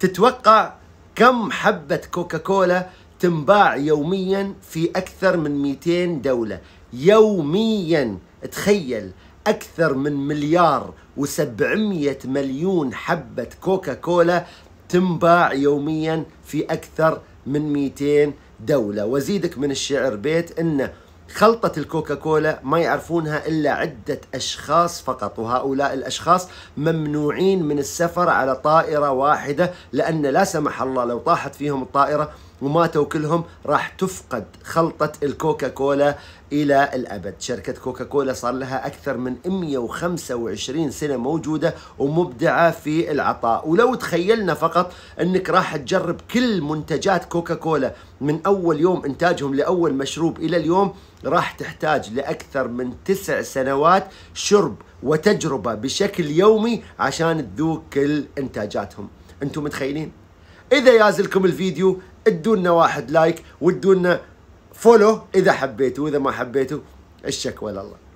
تتوقع كم حبة كوكاكولا تنباع يوميا في أكثر من 200 دولة يوميا تخيل أكثر من مليار و700 مليون حبة كوكاكولا تنباع يوميا في أكثر من 200 دولة وزيدك من الشعر بيت أنه خلطة الكوكاكولا ما يعرفونها إلا عدة أشخاص فقط وهؤلاء الأشخاص ممنوعين من السفر على طائرة واحدة لأن لا سمح الله لو طاحت فيهم الطائرة وماتوا كلهم راح تفقد خلطة الكوكاكولا إلى الأبد شركة كوكاكولا صار لها أكثر من 125 سنة موجودة ومبدعة في العطاء ولو تخيلنا فقط أنك راح تجرب كل منتجات كوكاكولا من أول يوم إنتاجهم لأول مشروب إلى اليوم راح تحتاج لأكثر من تسع سنوات شرب وتجربة بشكل يومي عشان تذوق كل إنتاجاتهم أنتم متخيلين؟ إذا يازلكم الفيديو ادونا واحد لايك وادونا فولو إذا حبيتوا وإذا ما حبيتوا الشكوى لله